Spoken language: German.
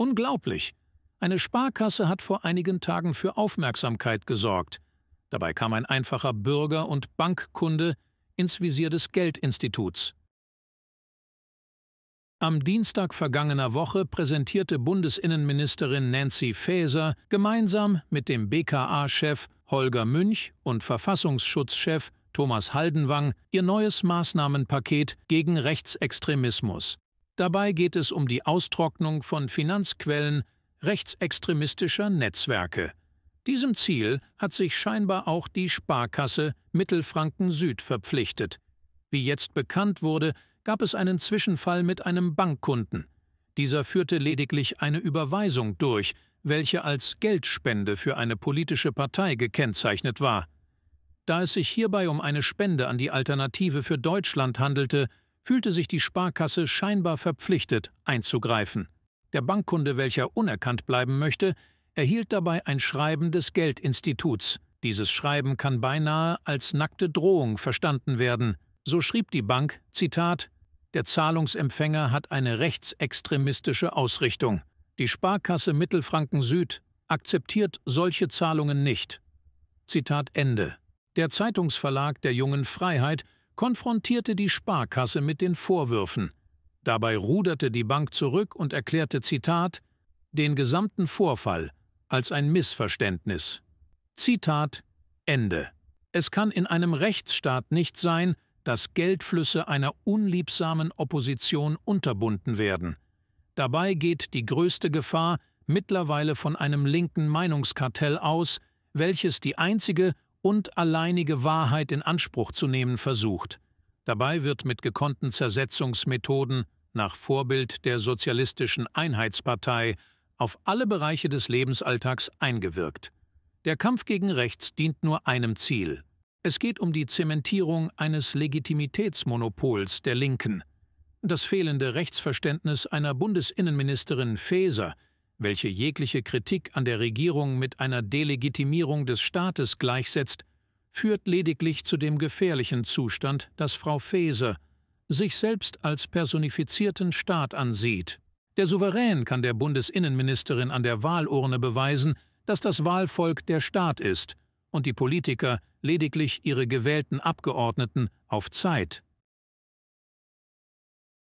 Unglaublich! Eine Sparkasse hat vor einigen Tagen für Aufmerksamkeit gesorgt. Dabei kam ein einfacher Bürger und Bankkunde ins Visier des Geldinstituts. Am Dienstag vergangener Woche präsentierte Bundesinnenministerin Nancy Faeser gemeinsam mit dem BKA-Chef Holger Münch und Verfassungsschutzchef Thomas Haldenwang ihr neues Maßnahmenpaket gegen Rechtsextremismus. Dabei geht es um die Austrocknung von Finanzquellen rechtsextremistischer Netzwerke. Diesem Ziel hat sich scheinbar auch die Sparkasse Mittelfranken Süd verpflichtet. Wie jetzt bekannt wurde, gab es einen Zwischenfall mit einem Bankkunden. Dieser führte lediglich eine Überweisung durch, welche als Geldspende für eine politische Partei gekennzeichnet war. Da es sich hierbei um eine Spende an die Alternative für Deutschland handelte, fühlte sich die Sparkasse scheinbar verpflichtet, einzugreifen. Der Bankkunde, welcher unerkannt bleiben möchte, erhielt dabei ein Schreiben des Geldinstituts. Dieses Schreiben kann beinahe als nackte Drohung verstanden werden. So schrieb die Bank, Zitat, der Zahlungsempfänger hat eine rechtsextremistische Ausrichtung. Die Sparkasse Mittelfranken Süd akzeptiert solche Zahlungen nicht. Zitat Ende. Der Zeitungsverlag der Jungen Freiheit konfrontierte die Sparkasse mit den Vorwürfen. Dabei ruderte die Bank zurück und erklärte Zitat den gesamten Vorfall als ein Missverständnis. Zitat Ende. Es kann in einem Rechtsstaat nicht sein, dass Geldflüsse einer unliebsamen Opposition unterbunden werden. Dabei geht die größte Gefahr mittlerweile von einem linken Meinungskartell aus, welches die einzige und alleinige Wahrheit in Anspruch zu nehmen versucht. Dabei wird mit gekonnten Zersetzungsmethoden nach Vorbild der Sozialistischen Einheitspartei auf alle Bereiche des Lebensalltags eingewirkt. Der Kampf gegen rechts dient nur einem Ziel. Es geht um die Zementierung eines Legitimitätsmonopols der Linken. Das fehlende Rechtsverständnis einer Bundesinnenministerin Faeser – welche jegliche Kritik an der Regierung mit einer Delegitimierung des Staates gleichsetzt, führt lediglich zu dem gefährlichen Zustand, dass Frau Faeser sich selbst als personifizierten Staat ansieht. Der Souverän kann der Bundesinnenministerin an der Wahlurne beweisen, dass das Wahlvolk der Staat ist und die Politiker lediglich ihre gewählten Abgeordneten auf Zeit.